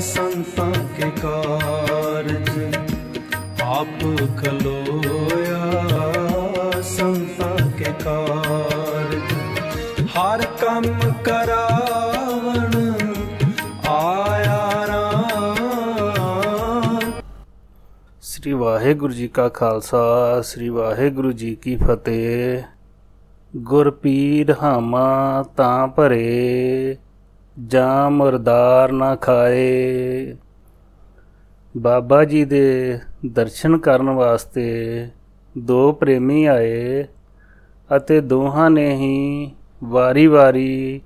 ਸੰਤਾਂ ਕੇ ਕਾਰਜ ਆਪ ਖਲੋਇਆ ਸੰਤਾਂ ਕੇ ਕਾਰਜ ਹਰ ਕੰਮ ਕਰਾਵਣ ਆਇਆ ਰਾਮ ਸ੍ਰੀ ਵਾਹਿਗੁਰੂ ਜੀ ਕਾ ਖਾਲਸਾ ਸ੍ਰੀ ਵਾਹਿਗੁਰੂ ਜੀ ਕੀ ਫਤਿਹ ਗੁਰਪੀਰ ਹਾਮਾ ਤਾਂ ਭਰੇ ਜਾਂ ਮਰਦਾਰ ਨਾ ਖਾਏ ਬਾਬਾ ਜੀ ਦੇ ਦਰਸ਼ਨ ਕਰਨ ਵਾਸਤੇ ਦੋ ਪ੍ਰੇਮੀ ਆਏ ਅਤੇ ਦੋਹਾਂ ਨੇ ਹੀ ਵਾਰੀ-ਵਾਰੀ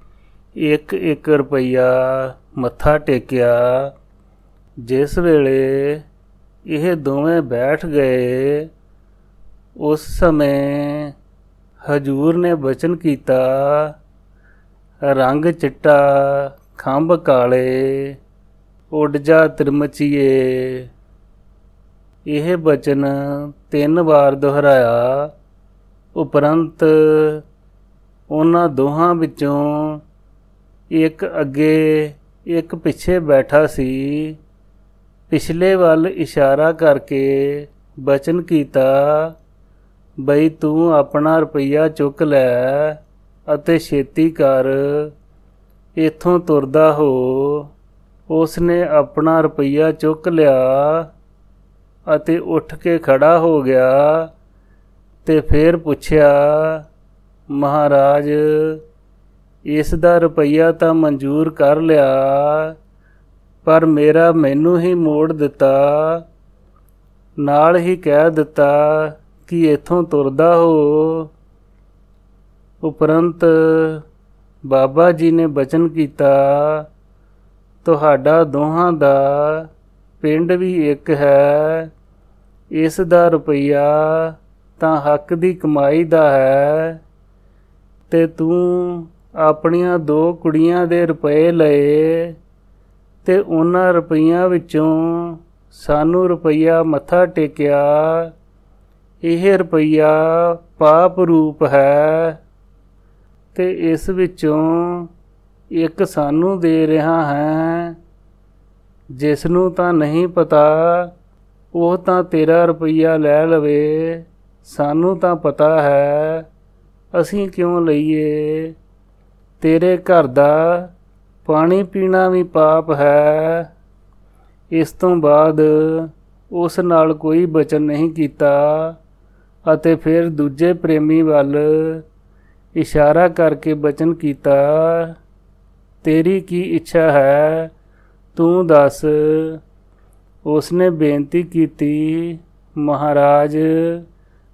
1-1 ਰੁਪਈਆ ਮੱਥਾ ਟੇਕਿਆ ਜਿਸ ਵੇਲੇ ਇਹ ਦੋਵੇਂ ਬੈਠ ਗਏ ਉਸ ਸਮੇਂ ਹਜੂਰ ਨੇ ਬਚਨ ਕੀਤਾ ਰੰਗ ਚਿੱਟਾ ਖੰਭ ਕਾਲੇ ਉੱਡ ਜਾ ਤਿਰਮਚੀਏ ਇਹ ਬਚਨ ਤਿੰਨ ਵਾਰ ਦੁਹਰਾਇਆ ਉਪਰੰਤ ਉਹਨਾਂ ਦੋਹਾਂ ਵਿੱਚੋਂ ਇੱਕ ਅੱਗੇ ਇੱਕ ਪਿੱਛੇ ਬੈਠਾ ਸੀ ਪਿਛਲੇ ਵੱਲ ਇਸ਼ਾਰਾ ਕਰਕੇ ਬਚਨ ਕੀਤਾ ਬਈ ਤੂੰ ਆਪਣਾ ਰੁਪਈਆ ਚੁੱਕ ਲੈ ਅਤੇ ਛੇਤੀ ਕਰ ਇਥੋਂ ਤੁਰਦਾ ਹੋ ਉਸ ਨੇ ਆਪਣਾ ਰੁਪਈਆ ਚੁੱਕ ਲਿਆ ਅਤੇ ਉੱਠ ਕੇ ਖੜਾ ਹੋ ਗਿਆ ਤੇ ਫੇਰ ਪੁੱਛਿਆ ਮਹਾਰਾਜ ਇਸ ਦਾ ਰੁਪਈਆ ਤਾਂ ਮਨਜ਼ੂਰ ਕਰ ਲਿਆ ਪਰ ਮੇਰਾ ਮੈਨੂੰ ਹੀ ਮੋੜ ਦਿੱਤਾ ਨਾਲ ਹੀ ਕਹਿ ਦਿੱਤਾ ਕਿ ਇਥੋਂ ਤੁਰਦਾ ਹੋ ਉਪਰੰਤ ਬਾਬਾ ਜੀ ਨੇ ਬਚਨ ਕੀਤਾ ਤੁਹਾਡਾ ਦੋਹਾਂ ਦਾ ਪਿੰਡ ਵੀ ਇੱਕ ਹੈ ਇਸ ਦਾ ਰੁਪਈਆ ਤਾਂ ਹੱਕ ਦੀ ਕਮਾਈ ਦਾ ਹੈ ਤੇ ਤੂੰ ਆਪਣੀਆਂ ਦੋ ਕੁੜੀਆਂ ਦੇ ਰੁਪਏ ਲਏ ਤੇ ਉਹਨਾਂ ਰੁਪਈਆਂ ਵਿੱਚੋਂ ਸਾਨੂੰ ਰੁਪਈਆ ਮੱਥਾ ਟੇਕਿਆ ਇਹ ਰੁਪਈਆ ਪਾਪ ਰੂਪ ਹੈ ਤੇ ਇਸ ਵਿੱਚੋਂ ਇੱਕ ਸਾਨੂੰ ਦੇ ਰਿਹਾ ਹੈ ਜਿਸ ਨੂੰ ਤਾਂ ਨਹੀਂ ਪਤਾ ਉਹ ਤਾਂ ਤੇਰਾ ਰੁਪਈਆ ਲੈ ਲਵੇ ਸਾਨੂੰ ਤਾਂ ਪਤਾ ਹੈ ਅਸੀਂ ਕਿਉਂ ਲਈਏ ਤੇਰੇ ਘਰ ਦਾ ਪਾਣੀ ਪੀਣਾ ਵੀ ਪਾਪ ਹੈ ਇਸ ਤੋਂ ਬਾਅਦ ਉਸ ਨਾਲ ਕੋਈ ਬਚਨ ਨਹੀਂ ਕੀਤਾ ਅਤੇ ਫਿਰ ਦੂਜੇ ਪ੍ਰੇਮੀ ਵੱਲ ਇਸ਼ਾਰਾ ਕਰਕੇ ਬਚਨ ਕੀਤਾ ਤੇਰੀ ਕੀ ਇੱਛਾ ਹੈ ਤੂੰ ਦੱਸ ਉਸਨੇ ਬੇਨਤੀ ਕੀਤੀ ਮਹਾਰਾਜ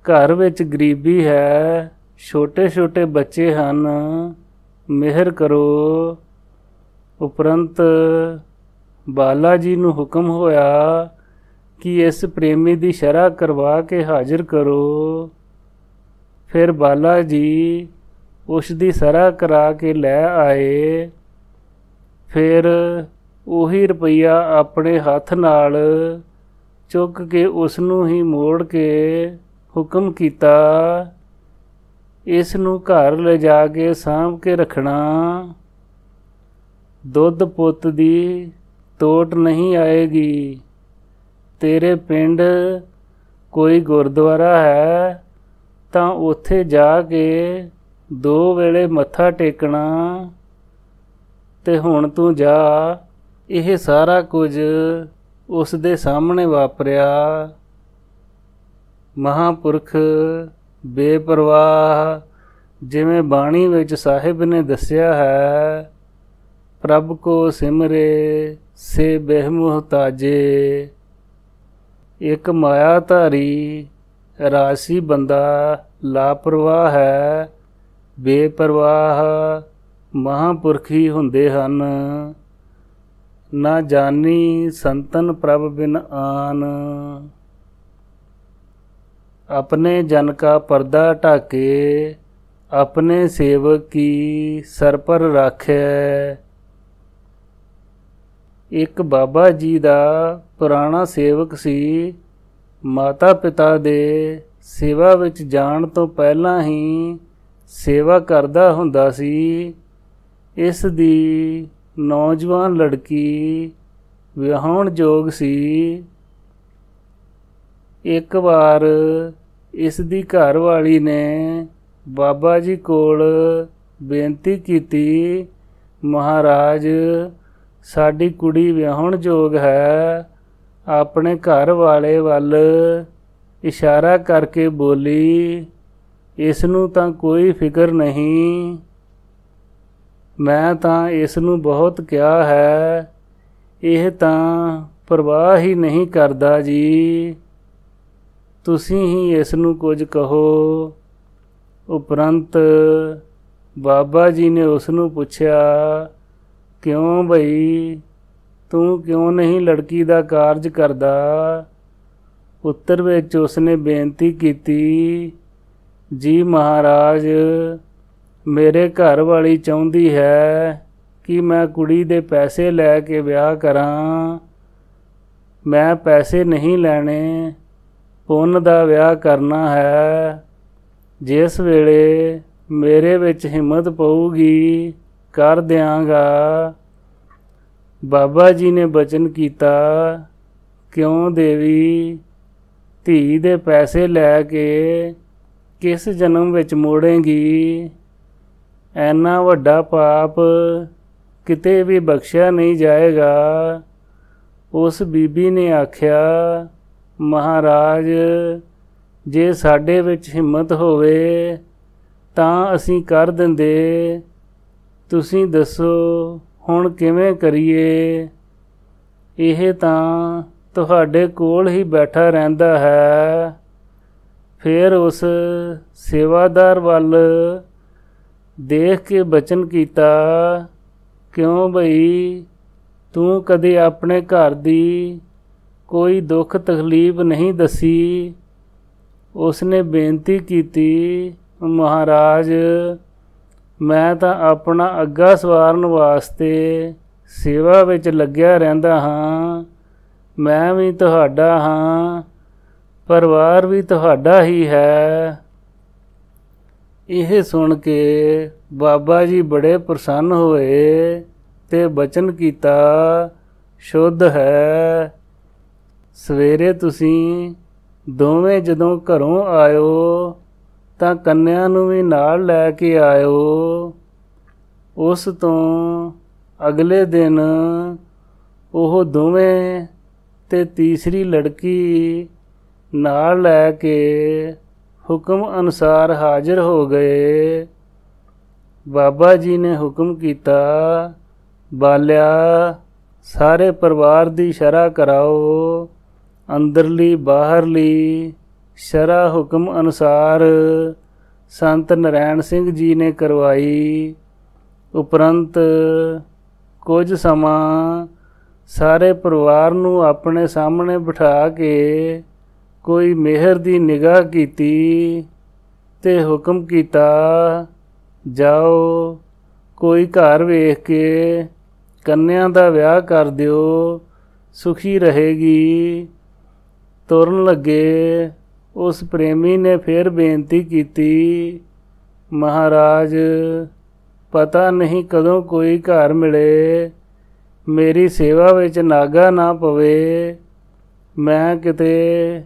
ਘਰ ਵਿੱਚ ਗਰੀਬੀ ਹੈ ਛੋਟੇ-ਛੋਟੇ ਬੱਚੇ ਹਨ ਮਿਹਰ ਕਰੋ ਉਪਰੰਤ ਬਾਲਾ ਜੀ ਨੂੰ ਹੁਕਮ ਹੋਇਆ ਕਿ ਇਸ ਪ੍ਰੇਮੀ ਦੀ ਸ਼ਰ੍ਹਾ ਕਰਵਾ ਕੇ ਹਾਜ਼ਰ ਕਰੋ ਫਿਰ ਬਾਲਾ ਜੀ ਉਸ ਦੀ ਸਰਾ ਕਰਾ ਕੇ ਲੈ ਆਏ ਫਿਰ ਉਹੀ ਰੁਪਈਆ ਆਪਣੇ ਹੱਥ ਨਾਲ ਚੁੱਕ ਕੇ ਉਸ ਨੂੰ ਹੀ ਮੋੜ ਕੇ ਹੁਕਮ ਕੀਤਾ ਇਸ ਨੂੰ ਘਰ ਲਿਜਾ ਕੇ ਸਾਂਭ ਕੇ ਰੱਖਣਾ ਦੁੱਧ ਪੁੱਤ ਦੀ ਟੋਟ ਨਹੀਂ ਆਏਗੀ ਤੇਰੇ ਪਿੰਡ ਕੋਈ ਗੁਰਦੁਆਰਾ ਹੈ ਤਾਂ ਉੱਥੇ ਜਾ ਕੇ ਦੋ ਵੇਲੇ ਮੱਥਾ ਟੇਕਣਾ ਤੇ ਹੁਣ ਤੂੰ ਜਾ ਇਹ ਸਾਰਾ ਕੁਝ ਉਸ ਦੇ ਸਾਹਮਣੇ ਵਾਪਰਿਆ ਮਹਾਪੁਰਖ ਬੇਪਰਵਾਹ ਜਿਵੇਂ ਬਾਣੀ ਵਿੱਚ ਸਾਹਿਬ ਨੇ ਦੱਸਿਆ ਹੈ ਪ੍ਰਭ ਕੋ ਸਿਮਰੇ ਸੇ ਬਹਿਮੁਹਤਾਜੇ ਇੱਕ ਮਾਇਆ ਧਾਰੀ ਰਾਸੀ ਬੰਦਾ ਲਾਪਰਵਾਹ ਹੈ ਬੇਪਰਵਾਹ ਮਹਾਪੁਰਖੀ ਹੁੰਦੇ ਹਨ ਨਾ ਜਾਣੀ ਸੰਤਨ ਪ੍ਰਭ ਬਿਨ ਆਨ ਆਪਣੇ ਜਨ ਕਾ ਪਰਦਾ ਢਾਕੇ ਆਪਣੇ ਸੇਵਕ ਕੀ ਸਰ ਪਰ ਰੱਖੇ ਇੱਕ ਬਾਬਾ ਜੀ ਦਾ ਪੁਰਾਣਾ ਸੇਵਕ ਸੀ ਮਾਤਾ ਪਿਤਾ ਦੇ ਸੇਵਾ ਵਿੱਚ ਜਾਣ ਤੋਂ ਪਹਿਲਾਂ ਹੀ ਸੇਵਾ ਕਰਦਾ ਹੁੰਦਾ ਸੀ ਇਸ ਦੀ ਨੌਜਵਾਨ ਲੜਕੀ ਵਿਆਹਣ ਯੋਗ ਸੀ ਇੱਕ ਵਾਰ ਇਸ ਦੀ ਘਰ ਵਾਲੀ ਨੇ ਬਾਬਾ ਜੀ ਕੋਲ ਬੇਨਤੀ ਕੀਤੀ ਮਹਾਰਾਜ ਸਾਡੀ ਕੁੜੀ ਵਿਆਹਣ ਯੋਗ ਹੈ ਆਪਣੇ ਘਰ ਵਾਲੇ ਵੱਲ ਇਸ਼ਾਰਾ ਕਰਕੇ ਬੋਲੀ ਇਸ ਨੂੰ ਤਾਂ ਕੋਈ ਫਿਕਰ ਨਹੀਂ ਮੈਂ ਤਾਂ ਇਸ ਨੂੰ ਬਹੁਤ ਕਿਹਾ ਹੈ ਇਹ ਤਾਂ ਪਰਵਾਹ ਹੀ ਨਹੀਂ ਕਰਦਾ ਜੀ ਤੁਸੀਂ ਹੀ ਇਸ ਨੂੰ ਕੁਝ ਕਹੋ ਉਪਰੰਤ ਬਾਬਾ ਜੀ ਨੇ ਉਸ ਨੂੰ ਪੁੱਛਿਆ ਕਿਉਂ ਭਈ ਤੂੰ ਕਿਉਂ ਨਹੀਂ ਲੜਕੀ ਦਾ ਕਾਰਜ ਕਰਦਾ ਉੱਤਰ ਵਿੱਚ ਉਸ ਨੇ ਬੇਨਤੀ ਕੀਤੀ ਜੀ ਮਹਾਰਾਜ ਮੇਰੇ ਘਰ ਵਾਲੀ ਚਾਹੁੰਦੀ ਹੈ ਕਿ ਮੈਂ ਕੁੜੀ ਦੇ ਪੈਸੇ ਲੈ ਕੇ ਵਿਆਹ ਕਰਾਂ ਮੈਂ ਪੈਸੇ ਨਹੀਂ ਲੈਣੇ ਪੁੰਨ ਦਾ ਵਿਆਹ ਕਰਨਾ ਹੈ ਜਿਸ ਵੇਲੇ ਮੇਰੇ ਵਿੱਚ ਹਿੰਮਤ ਪਊਗੀ ਕਰ ਦਿਆਂਗਾ ਬਾਬਾ ਜੀ ਨੇ ਬਚਨ ਕੀਤਾ ਕਿਉਂ ਦੇਵੀ ਧੀ ਦੇ ਪੈਸੇ ਲੈ ਕੇ ਕਿਸ ਜਨਮ ਵਿੱਚ ਮੋੜੇਗੀ ਐਨਾ ਵੱਡਾ ਪਾਪ ਕਿਤੇ ਵੀ ਬਖਸ਼ਿਆ ਨਹੀਂ ਜਾਏਗਾ ਉਸ ਬੀਬੀ ਨੇ ਆਖਿਆ ਮਹਾਰਾਜ ਜੇ ਸਾਡੇ ਵਿੱਚ ਹਿੰਮਤ ਹੋਵੇ ਤਾਂ ਅਸੀਂ ਕਰ ਦਿੰਦੇ ਤੁਸੀਂ ਦੱਸੋ ਹੁਣ ਕਿਵੇਂ ਕਰੀਏ ਇਹ ਤਾਂ ਤੁਹਾਡੇ ਕੋਲ ਹੀ ਬੈਠਾ ਰਹਿੰਦਾ ਹੈ ਫਿਰ ਉਸ ਸੇਵਾਦਾਰ ਵੱਲ ਦੇਖ ਕੇ ਬਚਨ ਕੀਤਾ ਕਿਉਂ ਭਈ ਤੂੰ ਕਦੇ ਆਪਣੇ ਘਰ ਦੀ ਕੋਈ ਦੁੱਖ ਤਕਲੀਫ ਨਹੀਂ ਦਸੀ ਉਸਨੇ ਬੇਨਤੀ ਕੀਤੀ ਮਹਾਰਾਜ ਮੈਂ ਤਾਂ ਆਪਣਾ ਅੱਗਾ ਸਵਾਰਨ ਵਾਸਤੇ ਸੇਵਾ ਵਿੱਚ ਲੱਗਿਆ ਰਹਿੰਦਾ ਹਾਂ ਮੈਂ ਵੀ ਤੁਹਾਡਾ ਹਾਂ ਪਰਿਵਾਰ ਵੀ ਤੁਹਾਡਾ ਹੀ ਹੈ ਇਹ ਸੁਣ ਕੇ ਬਾਬਾ ਜੀ ਬੜੇ ਪ੍ਰਸੰਨ ਹੋਏ ਤੇ ਬਚਨ ਕੀਤਾ ਸ਼ੁੱਧ ਹੈ ਸਵੇਰੇ ਤੁਸੀਂ ਦੋਵੇਂ ਜਦੋਂ ਘਰੋਂ ਆਇਓ ਤਾਂ ਕੰਨਿਆ ਨੂੰ ਵੀ ਨਾਲ ਲੈ ਕੇ ਆਇਓ ਉਸ ਤੋਂ ਅਗਲੇ ਦਿਨ ਉਹ ਦੋਵੇਂ ਤੇ ਤੀਸਰੀ ਲੜਕੀ ਨਾਲ ਲੈ ਕੇ ਹੁਕਮ ਅਨੁਸਾਰ ਹਾਜ਼ਰ ਹੋ ਗਏ ਬਾਬਾ ਜੀ ਨੇ ਹੁਕਮ ਕੀਤਾ ਬਾਲਿਆ ਸਾਰੇ ਪਰਿਵਾਰ ਦੀ ਸ਼ਰਾ ਕਰਾਓ ਅੰਦਰਲੀ ਬਾਹਰਲੀ ਸ਼ਰਾ ਹੁਕਮ ਅਨੁਸਾਰ ਸੰਤ ਨਰੈਣ ਸਿੰਘ ਜੀ ਨੇ ਕਰਵਾਈ ਉਪਰੰਤ ਕੁਝ ਸਮਾਂ ਸਾਰੇ ਪਰਿਵਾਰ ਨੂੰ ਆਪਣੇ ਸਾਹਮਣੇ ਬਿਠਾ ਕੇ ਕੋਈ ਮਿਹਰ ਦੀ ਨਿਗਾਹ ਕੀਤੀ ਤੇ ਹੁਕਮ ਕੀਤਾ ਜਾਓ ਕੋਈ ਘਰ ਵੇਖ ਕੇ ਕੰਨਿਆਂ ਦਾ ਵਿਆਹ ਕਰ ਦਿਓ ਸੁਖੀ ਰਹੇਗੀ ਤੁਰਨ ਲੱਗੇ ਉਸ ਪ੍ਰੇਮੀ ਨੇ ਫੇਰ ਬੇਨਤੀ ਕੀਤੀ ਮਹਾਰਾਜ ਪਤਾ ਨਹੀਂ ਕਦੋਂ ਕੋਈ ਘਰ ਮਿਲੇ ਮੇਰੀ ਸੇਵਾ ਵਿੱਚ ਨਾਗਾ ਨਾ ਪਵੇ ਮੈਂ ਕਿਤੇ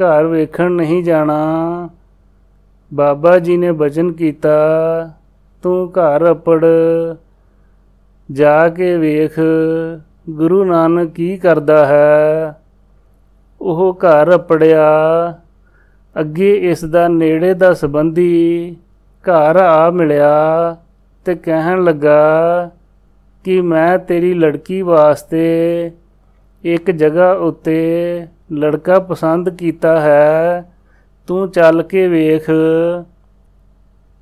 ਘਰ ਵੇਖਣ ਨਹੀਂ ਜਾਣਾ ਬਾਬਾ ਜੀ ਨੇ ਬਚਨ ਕੀਤਾ ਤੂੰ ਘਰ ਅਪੜ ਜਾ ਕੇ ਵੇਖ ਗੁਰੂ ਨਾਨਕ ਕੀ ਕਰਦਾ ਹੈ ਉਹ ਘਰ ਅਪੜਿਆ ਅੱਗੇ ਇਸ ਦਾ ਨੇੜੇ ਦਾ ਸੰਬੰਧੀ ਘਰ ਆ ਮਿਲਿਆ ਤੇ ਕਹਿਣ ਲੱਗਾ ਕਿ ਮੈਂ ਤੇਰੀ ਲੜਕੀ ਵਾਸਤੇ ਇੱਕ ਜਗ੍ਹਾ ਉੱਤੇ ਲੜਕਾ ਪਸੰਦ ਕੀਤਾ ਹੈ ਤੂੰ ਚੱਲ ਕੇ ਵੇਖ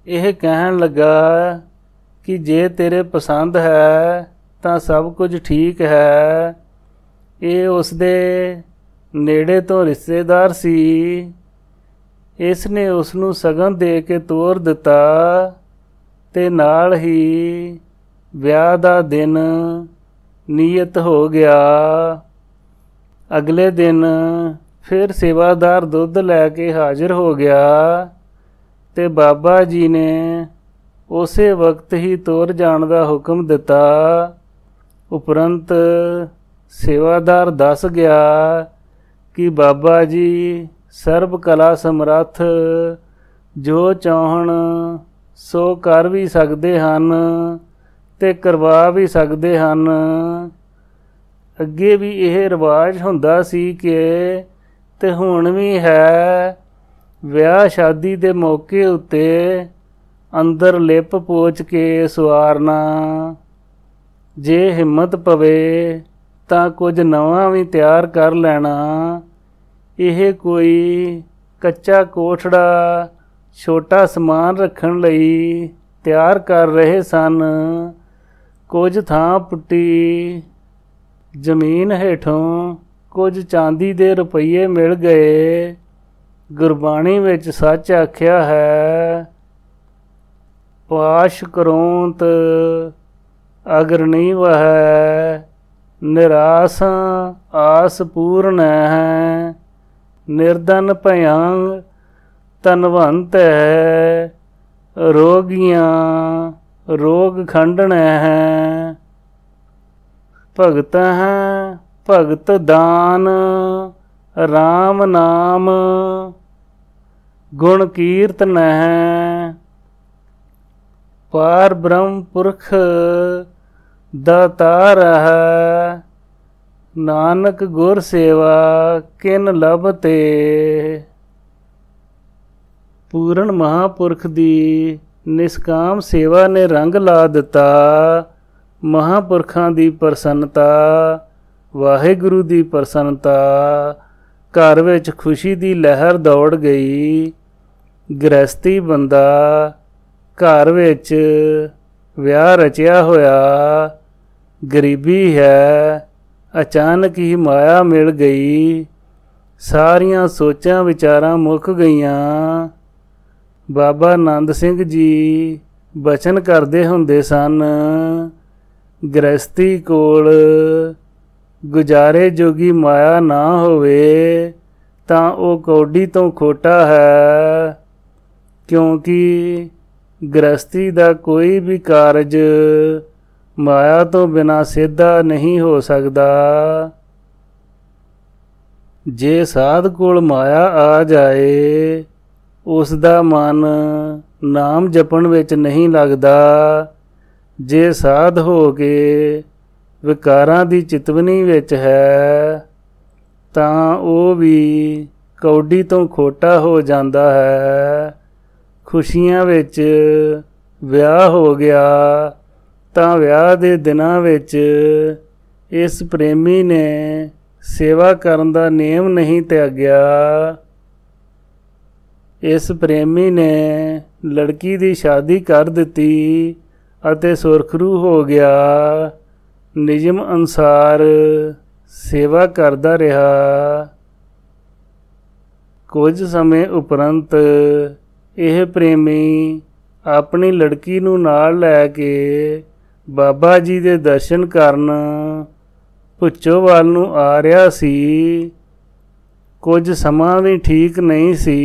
ਇਹ ਕਹਿਣ ਲੱਗਾ ਕਿ ਜੇ ਤੇਰੇ ਪਸੰਦ ਹੈ ਤਾਂ ਸਭ ਕੁਝ ਠੀਕ ਹੈ ਇਹ ਉਸ ਦੇ ਨੇੜੇ ਤੋਂ ਰਿਸ਼ਤੇਦਾਰ ਸੀ ਇਸ ਨੇ ਉਸ ਨੂੰ ਸਗਨ ਦੇ ਕੇ ਤੋਰ ਦਿੱਤਾ ਤੇ ਨਾਲ ਹੀ ਵਿਆਹ ਦਾ ਦਿਨ ਨਿਯਤ ਹੋ ਗਿਆ ਅਗਲੇ ਦਿਨ ਫਿਰ ਸੇਵਾਦਾਰ ਦੁੱਧ ਲੈ ਕੇ ਹਾਜ਼ਰ ਹੋ ਗਿਆ ਤੇ ਬਾਬਾ ਜੀ ਨੇ ਉਸੇ ਵਕਤ ਹੀ ਤੋਰ ਜਾਣ ਦਾ ਹੁਕਮ ਦਿੱਤਾ ਉਪਰੰਤ ਸੇਵਾਦਾਰ ਦੱਸ ਗਿਆ ਕਿ ਬਾਬਾ ਜੀ ਸਰਬ ਕਲਾ ਸਮਰੱਥ ਜੋ ਚਾਹਣ ਸੋ ਕਰ ਵੀ ਸਕਦੇ ਹਨ ਤੇ ਕਰਵਾ ਵੀ ਸਕਦੇ ਹਨ ਅੱਗੇ ਵੀ ਇਹ ਰਿਵਾਜ ਹੁੰਦਾ ਸੀ ਕਿ ਤੇ ਹੁਣ ਵੀ ਹੈ ਵਿਆਹ ਸ਼ਾਦੀ ਦੇ ਮੌਕੇ ਉੱਤੇ ਅੰਦਰ ਲਿਪ ਪੋਚ ਕੇ ਸਵਾਰਨਾ ਜੇ ਹਿੰਮਤ ਪਵੇ ਤਾਂ ਕੁਝ ਨਵਾਂ ਵੀ ਤਿਆਰ ਕਰ ਲੈਣਾ ਇਹ ਕੋਈ ਕੱਚਾ ਕੋਠੜਾ ਛੋਟਾ ਸਮਾਨ ਰੱਖਣ ਲਈ ਤਿਆਰ ਕਰ ਰਹੇ ਸਨ ਕੁਝ ਥਾਂ ਪੁੱਟੀ ਜ਼ਮੀਨ ਹੇਠੋਂ ਕੁਝ ਚਾਂਦੀ ਦੇ ਰੁਪਈਏ ਮਿਲ ਗਏ ਗੁਰਬਾਣੀ ਵਿੱਚ ਸੱਚ ਆਖਿਆ ਹੈ ਪਾਸ਼ ਕਰੋਂਤ ਨਹੀਂ ਵਹ ਨਿਰਾਸ ਆਸ ਪੂਰਨ ਹੈ ਨਿਰਦਨ ਭਯੰ ਤਨਵੰਤ ਹੈ ਰੋਗੀਆਂ ਰੋਗ ਖੰਡਣ ਹੈ ਭਗਤ ਹੈ ਭਗਤ ਦਾਨ RAM ਨਾਮ ਗੁਣ ਕੀਰਤਨ ਹੈ ਪਾਰ ਬ੍ਰਹਮ ਪੁਰਖ ਦਾਤਾਰ ਹੈ ਨਾਨਕ ਗੁਰ ਸੇਵਾ ਕਿਨ ਲਭਤੇ ਪੂਰਨ ਮਹਾਪੁਰਖ ਦੀ ਨਿਸਕਾਮ ਸੇਵਾ ਨੇ ਰੰਗ ਲਾ ਦਿੱਤਾ ਮਹਾਪੁਰਖਾਂ ਦੀ ਪ੍ਰਸੰਨਤਾ ਵਾਹਿਗੁਰੂ ਦੀ ਪ੍ਰਸੰਨਤਾ ਘਰ ਵਿੱਚ ਖੁਸ਼ੀ ਦੀ ਲਹਿਰ ਦੌੜ ਗਈ ਗ੍ਰਸਤੀ ਬੰਦਾ ਘਰ ਵਿੱਚ ਵਿਆਹ ਰਚਿਆ ਹੋਇਆ ਗਰੀਬੀ ਹੈ ਅਚਾਨਕ ਹੀ ਮਾਇਆ ਮਿਲ ਗਈ ਸਾਰੀਆਂ ਸੋਚਾਂ ਵਿਚਾਰਾਂ ਮੁੱਕ ਗਈਆਂ ਬਾਬਾ ਆਨੰਦ ਸਿੰਘ ਜੀ ਬਚਨ ਕਰਦੇ ਹੁੰਦੇ ਸਨ ਗ੍ਰਸਤੀ ਕੋਲ ਗੁਜਾਰੇ ਜੋਗੀ ਮਾਇਆ ਨਾ ਹੋਵੇ ਤਾਂ ਉਹ ਕੌਡੀ ਤੋਂ ਖੋਟਾ ਹੈ ਕਿਉਂਕਿ ਗ੍ਰਸਤੀ ਦਾ ਕੋਈ ਵੀ ਕਾਰਜ ਮਾਇਆ ਤੋਂ ਬਿਨਾ ਸਿੱਧਾ ਨਹੀਂ ਹੋ ਸਕਦਾ ਜੇ ਸਾਧ ਕੋਲ ਮਾਇਆ ਆ ਜਾਏ ਉਸ ਦਾ ਮਨ ਨਾਮ ਜਪਣ ਵਿੱਚ ਨਹੀਂ ਲੱਗਦਾ ਜੇ ਸਾਧ ਹੋ ਕੇ ਵਿਕਾਰਾਂ ਦੀ ਚਿਤਵਨੀ ਵਿੱਚ ਹੈ ਤਾਂ ਉਹ ਵੀ ਕੌਡੀ ਤੋਂ ਖੋਟਾ ਹੋ ਜਾਂਦਾ ਹੈ ਖੁਸ਼ੀਆਂ ਵਿੱਚ ਵਿਆਹ ਹੋ ਗਿਆ ਤਾਂ ਵਿਆਹ ਦੇ ਦਿਨਾਂ ਵਿੱਚ ਇਸ ਪ੍ਰੇਮੀ ਨੇ ਸੇਵਾ ਕਰਨ ਦਾ ਨਿਯਮ ਨਹੀਂ ਤਿਆਗਿਆ ਇਸ ਪ੍ਰੇਮੀ ਨੇ ਲੜਕੀ ਦੀ ਸ਼ਾਦੀ ਕਰ ਦਿੱਤੀ ਅਤੇ ਸੁਰਖਰੂ ਹੋ ਗਿਆ ਨਿਯਮ ਅਨਸਾਰ ਸੇਵਾ ਕਰਦਾ ਰਿਹਾ ਕੁਝ ਸਮੇਂ ਉਪਰੰਤ ਇਹ ਪ੍ਰੇਮੀ ਆਪਣੀ ਲੜਕੀ ਨੂੰ ਨਾਲ ਲੈ ਕੇ ਬਾਬਾ ਜੀ ਦੇ ਦਰਸ਼ਨ ਕਰਨ ਪੁੱਚੋਵਾਲ ਨੂੰ ਆ ਰਿਹਾ ਸੀ ਕੁਝ ਸਮਾਂ ਵੀ ਠੀਕ ਨਹੀਂ ਸੀ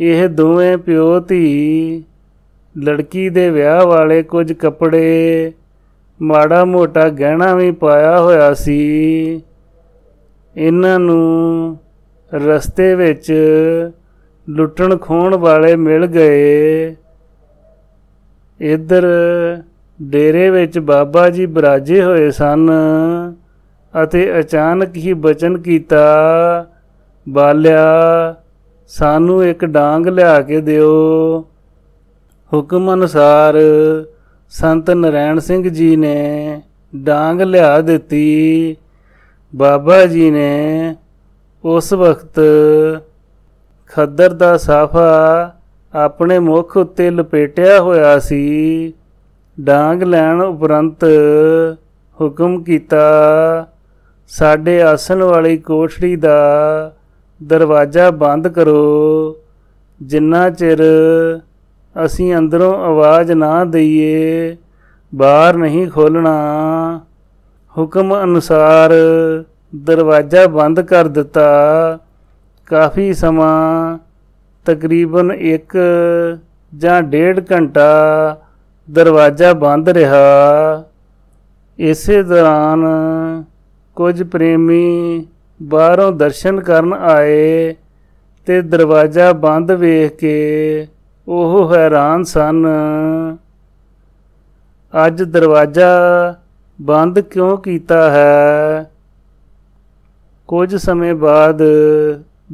ਇਹ ਦੋਵੇਂ ਪਿਓ ਧੀ ਲੜਕੀ ਦੇ ਵਿਆਹ ਵਾਲੇ ਕੁਝ ਕੱਪੜੇ ਮਾੜਾ ਮੋਟਾ ਗਹਿਣਾ ਵੀ ਪਾਇਆ ਹੋਇਆ ਸੀ ਇਹਨਾਂ ਨੂੰ ਰਸਤੇ ਵਿੱਚ ਲੁੱਟਣ ਖੋਣ ਵਾਲੇ ਮਿਲ ਗਏ ਇੱਧਰ ਡੇਰੇ ਵਿੱਚ ਬਾਬਾ ਜੀ ਬਰਾਜੇ ਹੋਏ ਸਨ ਅਤੇ ਅਚਾਨਕ ਹੀ ਬਚਨ ਕੀਤਾ ਬਾਲਿਆ ਸਾਨੂੰ ਇੱਕ ਡਾਂਗ ਲਿਆ ਕੇ ਦਿਓ ਹੁਕਮ ਅਨੁਸਾਰ ਸੰਤ ਨਰੈਣ ਸਿੰਘ ਜੀ ਨੇ ਡਾਂਗ ਲਿਆ ਦਿੱਤੀ ਬਾਬਾ ਜੀ ਨੇ ਉਸ ਵਕਤ ਖੱਦਰ ਦਾ ਸਾਫਾ ਆਪਣੇ ਮੁਖ ਉੱਤੇ ਲਪੇਟਿਆ ਹੋਇਆ ਸੀ ਡਾਂਗ ਲੈਣ ਉਪਰੰਤ ਹੁਕਮ ਕੀਤਾ ਸਾਡੇ ਆਸਣ ਵਾਲੀ ਕੋਠੜੀ ਦਾ ਦਰਵਾਜ਼ਾ ਬੰਦ ਕਰੋ ਜਿੰਨਾ ਚਿਰ ਅਸੀਂ ਅੰਦਰੋਂ ਆਵਾਜ਼ ਨਾ ਦਈਏ ਬਾਹਰ ਨਹੀਂ ਖੋਲਣਾ ਹੁਕਮ ਅਨੁਸਾਰ ਦਰਵਾਜ਼ਾ ਬੰਦ ਕਰ ਦਿੱਤਾ ਕਾਫੀ ਸਮਾਂ ਤਕਰੀਬਨ 1 ਜਾਂ 1.5 ਘੰਟਾ ਦਰਵਾਜ਼ਾ ਬੰਦ ਰਿਹਾ ਇਸੇ ਦੌਰਾਨ ਕੁਝ ਪ੍ਰੇਮੀ ਬਾਹਰੋਂ ਦਰਸ਼ਨ ਕਰਨ ਆਏ ਤੇ ਦਰਵਾਜ਼ਾ ਬੰਦ ਵੇਖ ਕੇ ਉਹ ਹੈਰਾਨ ਸਨ ਅੱਜ ਦਰਵਾਜ਼ਾ ਬੰਦ ਕਿਉਂ ਕੀਤਾ ਹੈ ਕੁਝ ਸਮੇਂ ਬਾਅਦ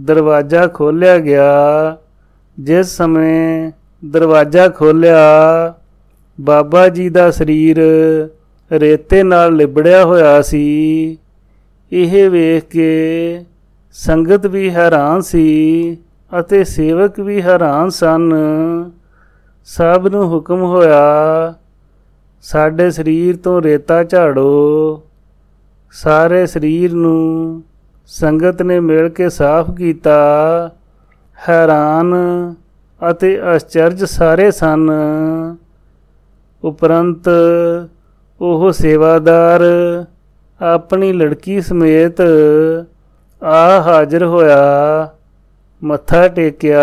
ਦਰਵਾਜ਼ਾ ਖੋਲ੍ਹਿਆ ਗਿਆ ਜਿਸ ਸਮੇਂ ਦਰਵਾਜ਼ਾ ਖੋਲ੍ਹਿਆ ਬਾਬਾ ਜੀ ਦਾ ਸਰੀਰ ਰੇਤੇ ਨਾਲ ਲਿਬੜਿਆ ਹੋਇਆ ਸੀ ਇਹ ਵੇਖ ਕੇ ਸੰਗਤ ਵੀ ਹੈਰਾਨ ਸੀ ਅਤੇ ਸੇਵਕ ਵੀ ਹੈਰਾਨ ਸਨ ਸਭ ਨੂੰ ਹੁਕਮ ਹੋਇਆ ਸਾਡੇ ਸਰੀਰ ਤੋਂ ਰੇਤਾ ਝਾੜੋ ਸਾਰੇ ਸਰੀਰ ਨੂੰ ਸੰਗਤ ਨੇ ਮਿਲ ਕੇ ਸਾਫ਼ ਕੀਤਾ ਹੈਰਾਨ ਅਤੇ ਅਚਰਜ ਸਾਰੇ ਸਨ ਉਪਰੰਤ ਉਹ ਸੇਵਾਦਾਰ ਆਪਣੀ ਲੜਕੀ ਸਮੇਤ ਆ ਹਾਜ਼ਰ ਹੋਇਆ ਮੱਥਾ ਟੇਕਿਆ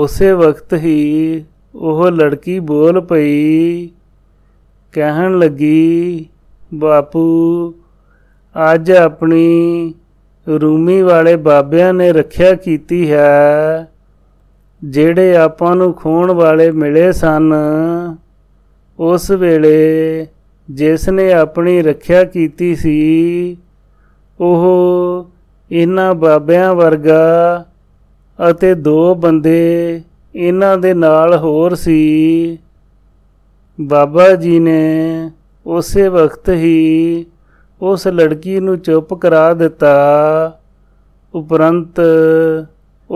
ਉਸੇ ਵਕਤ ਹੀ ਉਹ ਲੜਕੀ ਬੋਲ ਪਈ ਕਹਿਣ ਲੱਗੀ ਬਾਪੂ ਅੱਜ ਆਪਣੀ ਰੂਮੀ ਵਾਲੇ ਬਾਬਿਆਂ ਨੇ ਰੱਖਿਆ ਕੀਤੀ ਹੈ ਜਿਹੜੇ ਆਪਾਂ ਨੂੰ ਖੋਣ ਵਾਲੇ ਮਿਲੇ ਸਨ ਉਸ ਵੇਲੇ ਜਿਸ ਨੇ ਆਪਣੀ ਰੱਖਿਆ ਕੀਤੀ ਸੀ ਉਹ ਇਹਨਾਂ ਬਾਬਿਆਂ ਵਰਗਾ ਅਤੇ ਦੋ ਬੰਦੇ ਇਹਨਾਂ ਦੇ ਨਾਲ ਹੋਰ ਸੀ ਬਾਬਾ ਜੀ ਨੇ ਉਸੇ ਵਕਤ ਹੀ ਉਸ ਲੜਕੀ ਨੂੰ ਚੁੱਪ ਕਰਾ ਦਿੱਤਾ ਉਪਰੰਤ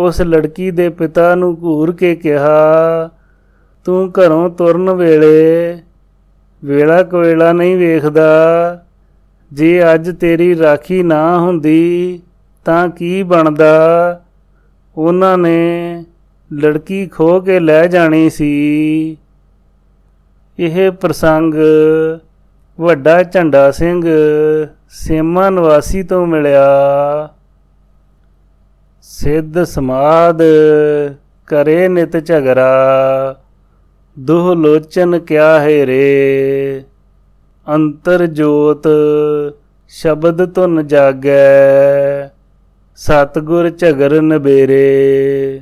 ਉਸ ਲੜਕੀ ਦੇ ਪਿਤਾ ਨੂੰ ਘੂਰ ਕੇ ਕਿਹਾ ਤੂੰ ਘਰੋਂ ਤੁਰਨ ਵੇਲੇ ਵੇਲਾ ਕੋਇਲਾ ਨਹੀਂ ਵੇਖਦਾ ਜੇ ਅੱਜ ਤੇਰੀ ਰਾਖੀ ਨਾ ਹੁੰਦੀ ਤਾਂ ਕੀ ਬਣਦਾ ਉਹਨਾਂ ਨੇ ਲੜਕੀ ਖੋ ਕੇ ਲੈ ਜਾਣੀ ਸੀ ਇਹ ਪ੍ਰਸੰਗ ਵੱਡਾ ਝੰਡਾ ਸਿੰਘ ਸੇਮਾ ਨਿਵਾਸੀ ਤੋਂ ਮਿਲਿਆ ਸਿੱਧ ਸਮਾਦ ਕਰੇ ਨਿਤ ਝਗਰਾ ਦੁਹ ਲੋਚਨ ਕਿਆ ਹੈ ਰੇ ਅੰਤਰ ਜੋਤ ਸ਼ਬਦ ਤੁਨ ਜਾਗੈ ਸਤਗੁਰ ਝਗਰ ਨਬੇਰੇ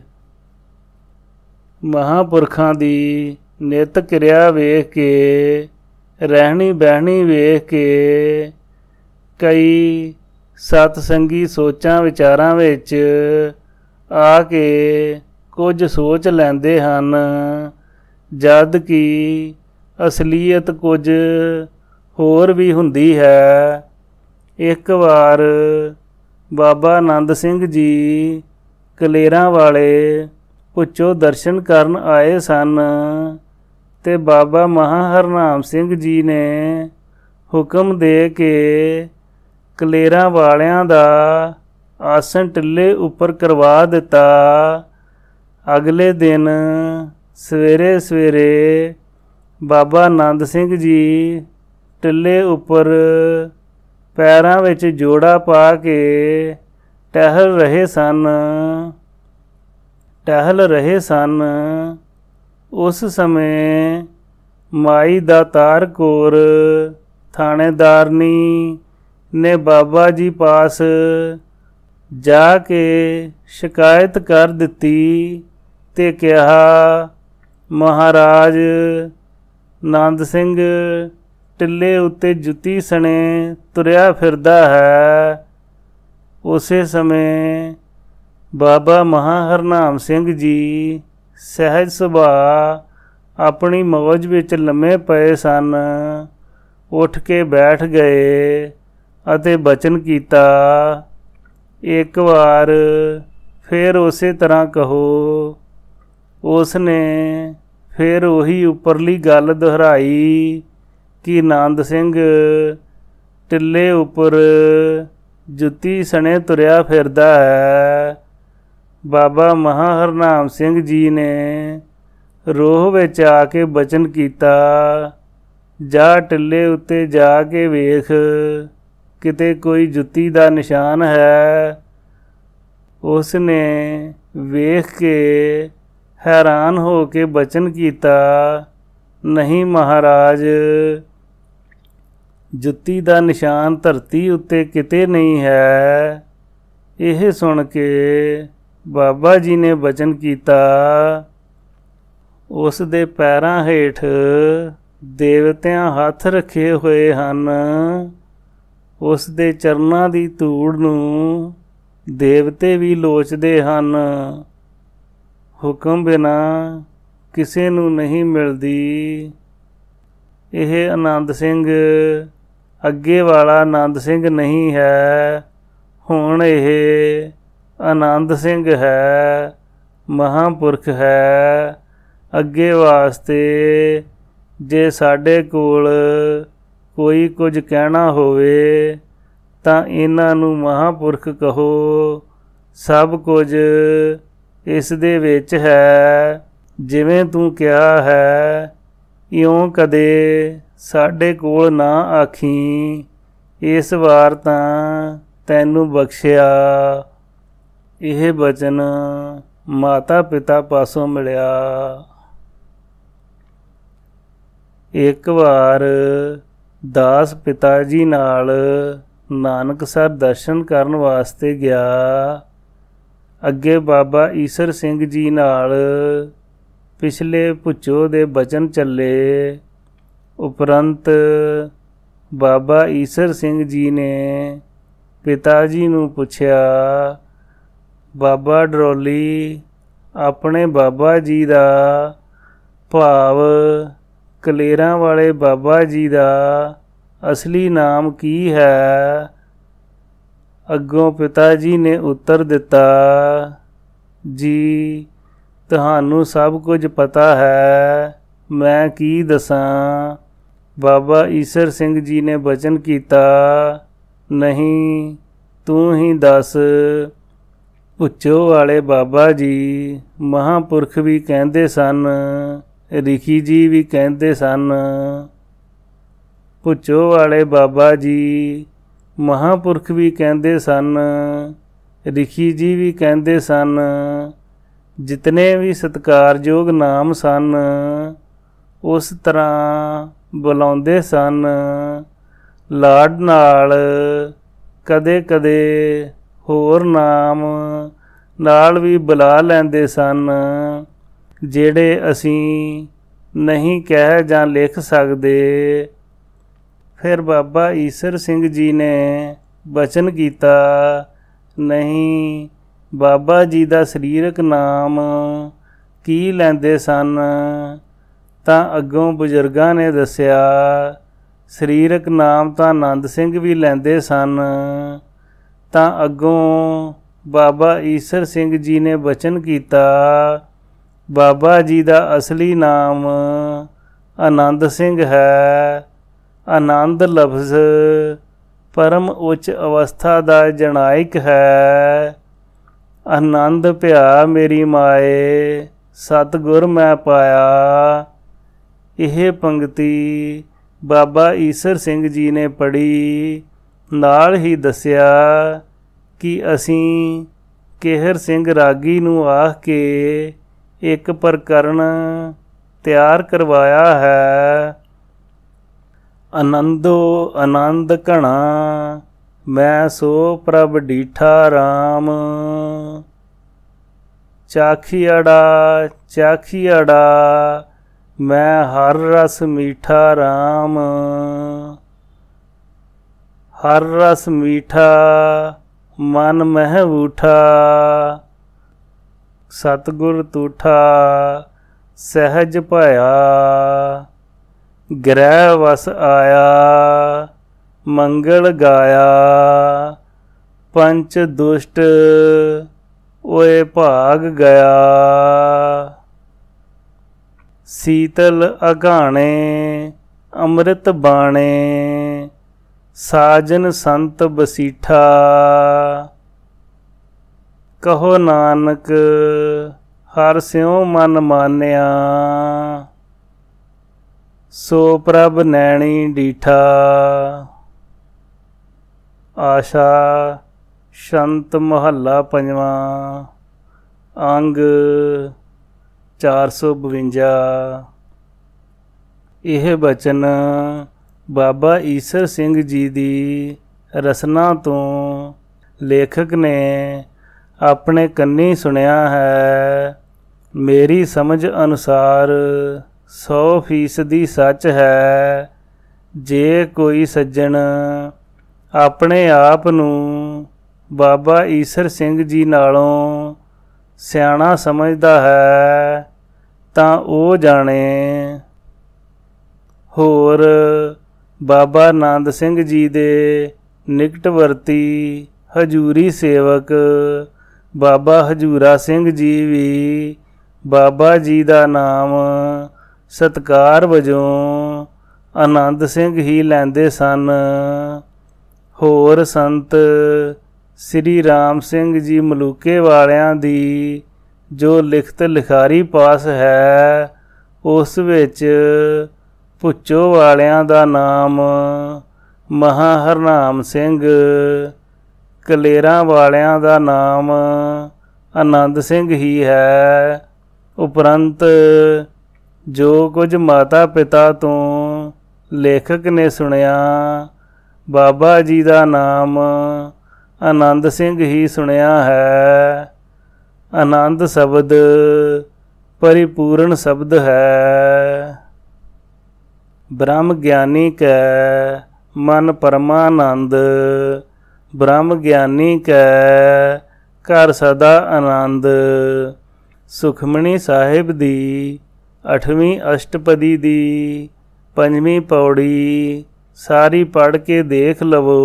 ਮਹਾਪੁਰਖਾਂ ਦੀ ਨਿਤ ਕਿਰਿਆ ਵੇਖ ਕੇ ਰਹਿਣੀ ਬਹਿਣੀ ਵੇਖ ਕੇ ਕਈ ਸਤ ਸੰਗੀ ਸੋਚਾਂ ਵਿਚਾਰਾਂ ਵਿੱਚ ਆ ਕੇ ਕੁਝ ਸੋਚ ਲੈਂਦੇ ਹਨ ਜਦ ਕਿ ਅਸਲੀਅਤ ਕੁਝ ਹੋਰ ਵੀ ਹੁੰਦੀ ਹੈ ਇੱਕ ਵਾਰ ਬਾਬਾ ਆਨੰਦ ਸਿੰਘ ਜੀ ਕਲੇਰਾਂ ਵਾਲੇ ਉੱਚੋ ਦਰਸ਼ਨ ਕਰਨ ਆਏ ਸਨ ਤੇ ਬਾਬਾ ਮਹਾ ਹਰਨਾਮ ਸਿੰਘ ਜੀ ਨੇ ਹੁਕਮ ਦੇ ਕੇ ਕਲੇਰਾਂ ਵਾਲਿਆਂ ਦਾ ਆਸਣ ਟੱਲੇ ਉੱਪਰ ਕਰਵਾ ਦਿੱਤਾ ਅਗਲੇ ਦਿਨ ਸਵੇਰੇ ਸਵੇਰੇ ਬਾਬਾ ਆਨੰਦ ਸਿੰਘ ਜੀ ਟੱਲੇ ਉੱਪਰ ਪੈਰਾਂ ਵਿੱਚ ਜੋੜਾ ਪਾ ਕੇ ਟਹਿਲ ਰਹੇ ਸਨ ਟਹਿਲ ਰਹੇ ਸਨ ਉਸ ਸਮੇਂ ਮਾਈ ਦਾ ਤਾਰ ਕੋਰ ਥਾਣੇਦਾਰਨੀ ਨੇ ਬਾਬਾ ਜੀ ਪਾਸ ਜਾ ਕੇ ਸ਼ਿਕਾਇਤ ਕਰ ਦਿੱਤੀ ਤੇ ਕਿਹਾ ਮਹਾਰਾਜ ਨੰਦ ਸਿੰਘ ਟਿੱਲੇ ਉੱਤੇ ਜੁੱਤੀ ਸਣੇ ਤੁਰਿਆ ਫਿਰਦਾ ਹੈ ਉਸੇ ਸਮੇਂ ਬਾਬਾ ਮਹਾ ਹਰਨਾਮ ਸਿੰਘ ਜੀ ਸਹਿਜ ਸੁਭਾ ਆਪਣੀ ਮੌਜ ਵਿੱਚ ਲੰਮੇ ਪਏ ਸਨ ਉੱਠ ਕੇ ਬੈਠ ਗਏ ਅਤੇ ਬਚਨ ਕੀਤਾ ਇੱਕ ਵਾਰ ਫਿਰ ਉਸੇ ਤਰ੍ਹਾਂ ਕਹੋ ਉਸ ਨੇ ਫਿਰ ਉਹੀ ਉੱਪਰਲੀ ਗੱਲ ਦੁਹਰਾਈ ਕਿ ਆਨੰਦ ਸਿੰਘ ਟਿੱਲੇ ਉੱਪਰ ਜੁੱਤੀ ਸਣੇ ਤੁਰਿਆ ਫਿਰਦਾ ਹੈ ਬਾਬਾ ਮਹਾ ਹਰਨਾਮ ਸਿੰਘ ਜੀ ਨੇ ਰੋਹ ਵਿੱਚ ਆ ਕੇ ਬਚਨ ਕੀਤਾ ਜਾ ਟਿੱਲੇ ਉੱਤੇ ਜਾ ਕੇ ਵੇਖ ਕਿਤੇ ਕੋਈ ਜੁੱਤੀ ਦਾ ਨਿਸ਼ਾਨ ਹੈ ਉਸ ਨੇ ਵੇਖ ਕੇ ਹੈਰਾਨ ਹੋ ਕੇ ਬਚਨ ਕੀਤਾ ਨਹੀਂ ਮਹਾਰਾਜ ਜੁੱਤੀ ਦਾ ਨਿਸ਼ਾਨ ਧਰਤੀ ਉੱਤੇ ਕਿਤੇ ਨਹੀਂ ਹੈ ਇਹ ਸੁਣ ਕੇ ਬਾਬਾ ਜੀ ਨੇ ਬਚਨ ਕੀਤਾ ਉਸ ਦੇ ਪੈਰਾਂ ਹੇਠ ਦੇਵਤਿਆਂ ਹੱਥ ਰੱਖੇ ਹੋਏ ਹਨ ਉਸ ਦੇ ਚਰਨਾਂ ਦੀ ਧੂੜ ਨੂੰ ਦੇਵਤੇ ਵੀ ਲੋਚਦੇ ਹਨ ਹੁਕਮ ਬਿਨਾ ਕਿਸੇ ਨੂੰ ਨਹੀਂ ਮਿਲਦੀ ਇਹ ਆਨੰਦ ਸਿੰਘ ਅੱਗੇ ਵਾਲਾ ਆਨੰਦ ਸਿੰਘ ਨਹੀਂ ਹੈ ਹੁਣ ਇਹ ਆਨੰਦ ਸਿੰਘ ਹੈ ਮਹਾਪੁਰਖ ਹੈ ਅੱਗੇ ਵਾਸਤੇ ਜੇ ਸਾਡੇ ਕੋਲ ਕੋਈ ਕੁਝ ਕਹਿਣਾ ਹੋਵੇ ਤਾਂ ਇਹਨਾਂ ਨੂੰ ਮਹਾਪੁਰਖ ਕਹੋ ਸਭ ਕੁਝ ਇਸ ਦੇ ਵਿੱਚ ਹੈ ਜਿਵੇਂ ਤੂੰ ਕਿਹਾ ਹੈ ਇਉਂ ਕਦੇ ਸਾਡੇ ਕੋਲ ਨਾ ਆਖੀ ਇਸ ਵਾਰ ਤਾਂ ਤੈਨੂੰ ਬਖਸ਼ਿਆ ਇਹ ਬਚਨ ਮਾਤਾ ਪਿਤਾ ਪਾਸੋਂ ਮਿਲਿਆ ਇੱਕ ਵਾਰ ਦਾਸ ਪਿਤਾ ਜੀ ਨਾਲ ਨਾਨਕ ਸਾਹਿਬ ਦਰਸ਼ਨ ਕਰਨ ਵਾਸਤੇ ਗਿਆ ਅੱਗੇ ਬਾਬਾ ਈਸ਼ਰ ਸਿੰਘ ਜੀ ਨਾਲ ਪਿਛਲੇ ਪੁੱਛੋ ਦੇ ਬਚਨ ਚੱਲੇ ਉਪਰੰਤ ਬਾਬਾ ਈਸ਼ਰ ਸਿੰਘ ਜੀ ਨੇ ਪਿਤਾ ਜੀ ਨੂੰ ਪੁੱਛਿਆ ਬਾਬਾ ਡਰੋਲੀ ਆਪਣੇ ਬਾਬਾ ਜੀ ਦਾ ਭਾਵ ਕਲੇਰਾਂ ਵਾਲੇ ਬਾਬਾ ਜੀ ਦਾ ਅਸਲੀ ਨਾਮ ਕੀ ਹੈ ਅੱਗੋਂ ਪਿਤਾ ਜੀ ਨੇ ਉੱਤਰ ਦਿੱਤਾ ਜੀ ਤੁਹਾਨੂੰ ਸਭ ਕੁਝ ਪਤਾ ਹੈ ਮੈਂ ਕੀ ਦੱਸਾਂ ਬਾਬਾ ਈਸ਼ਰ ਸਿੰਘ ਜੀ ਨੇ ਬਚਨ ਕੀਤਾ ਨਹੀਂ ਤੂੰ ਹੀ ਦੱਸ ਉੱਚੋ ਵਾਲੇ ਬਾਬਾ ਜੀ ਮਹਾਪੁਰਖ ਵੀ ਕਹਿੰਦੇ ਸਨ ਰਿਖੀ ਜੀ ਵੀ ਕਹਿੰਦੇ ਸਨ ਪੁੱਚੋ ਵਾਲੇ ਬਾਬਾ ਜੀ ਮਹਾਪੁਰਖ ਵੀ ਕਹਿੰਦੇ ਸਨ ਰਿਖੀ ਜੀ ਵੀ ਕਹਿੰਦੇ ਸਨ ਜਿਤਨੇ ਵੀ ਸਤਕਾਰਯੋਗ ਨਾਮ ਸਨ ਉਸ ਤਰ੍ਹਾਂ ਬੁਲਾਉਂਦੇ ਸਨ ਲਾਡ ਨਾਲ ਕਦੇ-ਕਦੇ ਹੋਰ ਨਾਮ ਨਾਲ ਵੀ ਬੁਲਾ ਲੈਂਦੇ ਸਨ ਜਿਹੜੇ ਅਸੀਂ ਨਹੀਂ ਕਹਿ ਜਾਂ ਲਿਖ ਸਕਦੇ ਫਿਰ ਬਾਬਾ ਈਸ਼ਰ ਸਿੰਘ ਜੀ ਨੇ ਬਚਨ ਕੀਤਾ ਨਹੀਂ ਬਾਬਾ ਜੀ ਦਾ ਸਰੀਰਕ ਨਾਮ ਕੀ ਲੈਂਦੇ ਸਨ ਤਾਂ ਅੱਗੋਂ ਬਜ਼ੁਰਗਾਂ ਨੇ ਦੱਸਿਆ ਸਰੀਰਕ ਨਾਮ ਤਾਂ ਆਨੰਦ ਸਿੰਘ ਵੀ ਲੈਂਦੇ ਸਨ ਤਾਂ ਅੱਗੋਂ ਬਾਬਾ ਈਸ਼ਰ ਸਿੰਘ ਜੀ ਨੇ ਬਚਨ ਕੀਤਾ ਬਾਬਾ ਜੀ ਦਾ ਅਸਲੀ ਨਾਮ ਆਨੰਦ ਸਿੰਘ ਹੈ ਆਨੰਦ ਲਫ਼ਜ਼ ਪਰਮ ਉੱਚ ਅਵਸਥਾ ਦਾ ਜਨਾਇਕ ਹੈ ਆਨੰਦ ਭਿਆ ਮੇਰੀ ਮਾਏ ਸਤਗੁਰ ਮੈਂ ਪਾਇਆ ਇਹ ਪੰਕਤੀ ਬਾਬਾ ਈਸ਼ਰ ਸਿੰਘ ਜੀ ਨੇ ਪੜ੍ਹੀ ਨਾਲ ਹੀ ਦੱਸਿਆ ਕਿ ਅਸੀਂ ਕੇਹਰ ਸਿੰਘ ਰਾਗੀ ਨੂੰ ਆਖ ਕੇ ਇੱਕ ਪ੍ਰਕਰਣ ਤਿਆਰ ਕਰਵਾਇਆ ਹੈ ਅਨੰਦੋ ਆਨੰਦ ਘਣਾ ਮੈਂ ਸੋ ਪ੍ਰਭ ਡੀਠਾ RAM ਚਾਖੀ ਅੜਾ ਮੈਂ ਹਰ ਰਸ ਮੀਠਾ RAM ਹਰ ਰਸ ਮੀਠਾ ਮਨ ਮਹਿ ਉਠਾ ਸਤਗੁਰ ਤੂਠਾ ਸਹਿਜ ਭਇਆ ਗ੍ਰਹਿ ਵਸ ਆਇਆ ਮੰਗਲ ਗਾਇਆ ਪੰਚ ਦੁਸ਼ਟ ਓਏ ਭਾਗ ਗਿਆ ਸੀਤਲ ਅਗਾਣੇ ਅੰਮ੍ਰਿਤ ਬਾਣੇ ਸਾਜਨ ਸੰਤ ਬਸੀਠਾ ਕਹੋ ਨਾਨਕ ਹਰ ਸਿਉ ਮਨ ਮਾਨਿਆ ਸੋ ਪ੍ਰਭ ਨੈਣੀ ਡੀਠਾ ਆਸ਼ਾ ਸ਼ੰਤ ਮਹੱਲਾ ਪੰਜਵਾਂ ਅੰਗ 452 ਇਹ ਬਚਨ ਬਾਬਾ ਈਸ਼ਰ ਸਿੰਘ ਜੀ ਦੀ ਰਸਨਾ ਤੋਂ ਲੇਖਕ ਨੇ ਆਪਣੇ ਕੰਨੀ ਸੁਣਿਆ ਹੈ ਮੇਰੀ ਸਮਝ ਅਨੁਸਾਰ 100% ਦੀ ਸੱਚ ਹੈ ਜੇ ਕੋਈ ਸੱਜਣ ਆਪਣੇ ਆਪ ਨੂੰ ਬਾਬਾ ਈਸ਼ਰ ਸਿੰਘ ਜੀ ਨਾਲੋਂ ਸਿਆਣਾ ਸਮਝਦਾ ਹੈ ਤਾਂ ਉਹ ਜਾਣੇ ਹੋਰ ਬਾਬਾ ਆਨੰਦ ਸਿੰਘ ਜੀ ਦੇ ਨਿਕਟਵਰਤੀ ਹਜੂਰੀ ਸੇਵਕ ਬਾਬਾ ਹਜੂਰਾ ਸਿੰਘ ਜੀ ਵੀ ਬਾਬਾ ਜੀ ਦਾ ਨਾਮ ਸਤਕਾਰ ਵਜੋਂ ਆਨੰਦ ਸਿੰਘ ਹੀ ਲੈਂਦੇ ਸਨ ਹੋਰ ਸੰਤ ਸ੍ਰੀ ਰਾਮ ਸਿੰਘ ਜੀ ਮਲੂਕੇ ਵਾਲਿਆਂ ਦੀ ਜੋ ਲਿਖਤ ਲਿਖਾਰੀ ਪਾਸ ਹੈ ਉਸ ਵਿੱਚ ਪੁੱਚੋ ਵਾਲਿਆਂ ਦਾ ਨਾਮ ਮਹਾ ਹਰਨਾਮ ਸਿੰਘ ਕਲੇਰਾਂ ਵਾਲਿਆਂ ਦਾ ਨਾਮ ਆਨੰਦ ਸਿੰਘ ਹੀ ਹੈ ਉਪਰੰਤ ਜੋ ਕੁਝ ਮਾਤਾ ਪਿਤਾ ਤੋਂ ਲੇਖਕ ਨੇ ਸੁਣਿਆ ਬਾਬਾ ਜੀ ਦਾ ਨਾਮ ਆਨੰਦ ਸਿੰਘ ਹੀ ਸੁਣਿਆ ਹੈ ਆਨੰਦ ਸ਼ਬਦ ਪਰਿਪੂਰਨ ਸ਼ਬਦ ਹੈ ਬ੍ਰਹਮ ਗਿਆਨੀ ਕੈ ਮਨ ਪਰਮਾਨੰਦ ਬ੍ਰਹਮ ਗਿਆਨੀ ਕੈ ਕਰ ਸਦਾ ਆਨੰਦ ਸੁਖਮਣੀ ਸਾਹਿਬ ਦੀ 8ਵੀਂ ਅਸ਼ਟਪਦੀ ਦੀ 5ਵੀਂ ਪੌੜੀ ਸਾਰੀ ਪੜ ਕੇ ਦੇਖ ਲਵੋ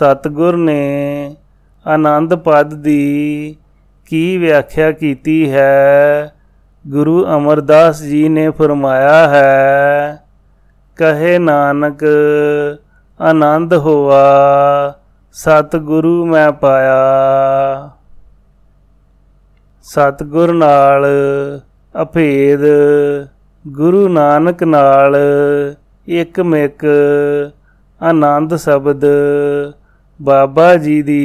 ਸਤਗੁਰ ਨੇ ਆਨੰਦ ਪਦ ਦੀ ਕੀ ਵਿਆਖਿਆ ਕੀਤੀ ਹੈ ਗੁਰੂ ਅਮਰਦਾਸ ਜੀ ਨੇ ਫਰਮਾਇਆ ਹੈ ਕਹੇ ਨਾਨਕ ਆਨੰਦ ਹੋਆ ਸਤਿਗੁਰੂ ਮੈਂ ਪਾਇਆ ਸਤਿਗੁਰ ਨਾਲ ਅਭੇਦ ਗੁਰੂ ਨਾਨਕ ਨਾਲ ਇੱਕ ਮਿਕ ਆਨੰਦ ਸ਼ਬਦ ਬਾਬਾ ਜੀ ਦੀ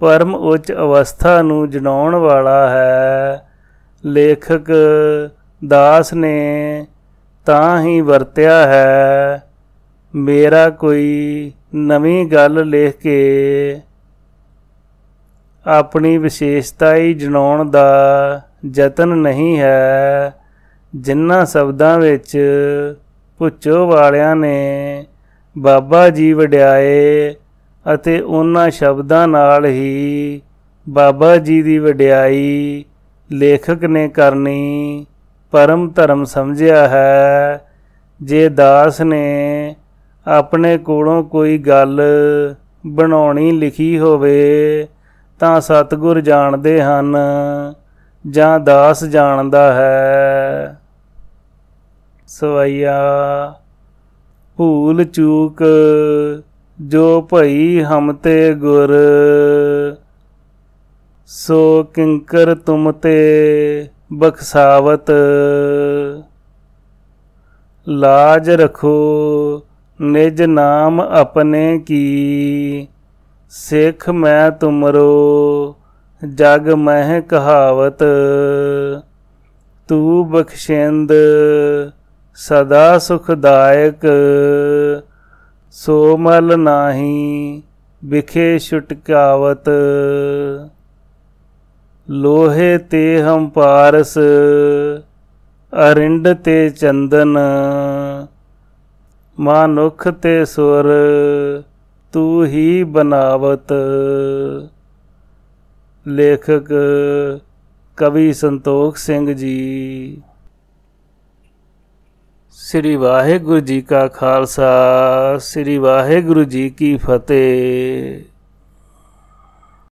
ਪਰਮ ਉੱਚ ਅਵਸਥਾ ਨੂੰ ਜਣਾਉਣ ਵਾਲਾ ਹੈ ਲੇਖਕ ਦਾਸ ਨੇ ਤਾਂ ਹੀ ਵਰਤਿਆ ਹੈ ਮੇਰਾ ਕੋਈ ਨਵੀਂ ਗੱਲ ਲਿਖ ਕੇ ਆਪਣੀ ਵਿਸ਼ੇਸ਼ਤਾ ਹੀ ਜਣਾਉਣ ਦਾ ਯਤਨ ਨਹੀਂ ਹੈ ਜਿੰਨਾ ਸ਼ਬਦਾਂ ਵਿੱਚ ਪੁੱਛੋ ਵਾਲਿਆਂ ਨੇ ਬਾਬਾ ਜੀ ਵਡਿਆਏ ਅਤੇ ਉਹਨਾਂ ਸ਼ਬਦਾਂ ਨਾਲ ਹੀ ਬਾਬਾ ਜੀ ਦੀ ਵਡਿਆਈ ਲੇਖਕ ਨੇ ਕਰਨੀ ਪਰਮ ਧਰਮ ਸਮਝਿਆ ਹੈ ਜੇ ਦਾਸ ਨੇ ਆਪਣੇ ਕੋਲੋਂ ਕੋਈ ਗੱਲ ਬਣਾਉਣੀ ਲਿਖੀ ਹੋਵੇ ਤਾਂ ਸਤਿਗੁਰ ਜਾਣਦੇ ਹਨ ਜਾਂ ਦਾਸ ਜਾਣਦਾ ਹੈ ਸਵਈਆ ਭੂਲ ਚੂਕ ਜੋ ਭਈ ਹਮ ਤੇ ਗੁਰ ਸੋ ਕਿੰਕਰ ਤੁਮ ਤੇ ਬਖਸਾਵਤ ਲਾਜ ਰਖੋ ਨਿਜ ਨਾਮ ਆਪਣੇ ਕੀ ਸਿੱਖ ਮੈਂ ਤੁਮਰੋ ਜਗ ਮਹਿ ਕਹਾਵਤ ਤੂੰ ਬਖਸ਼ਿੰਦ ਸਦਾ ਸੁਖਦਾਇਕ ਸੋ ਮਲ ਨਾਹੀ ਵਿਖੇ ਛੁਟਕਾਵਤ ਲੋਹੇ ਤੇ ਹਮ ਪਾਰਸ ਅਰਿੰਡ ਤੇ ਚੰਦਨ ਮਾਨੁਖ ਤੇ ਸੁਰ ਤੂੰ ਹੀ ਬਨਾਵਤ ਲੇਖਕ ਕਵੀ ਸੰਤੋਖ ਸਿੰਘ ਜੀ ਸ੍ਰੀ ਵਾਹਿਗੁਰੂ ਜੀ ਕਾ ਖਾਲਸਾ ਸ੍ਰੀ ਵਾਹਿਗੁਰੂ ਜੀ ਕੀ ਫਤਿਹ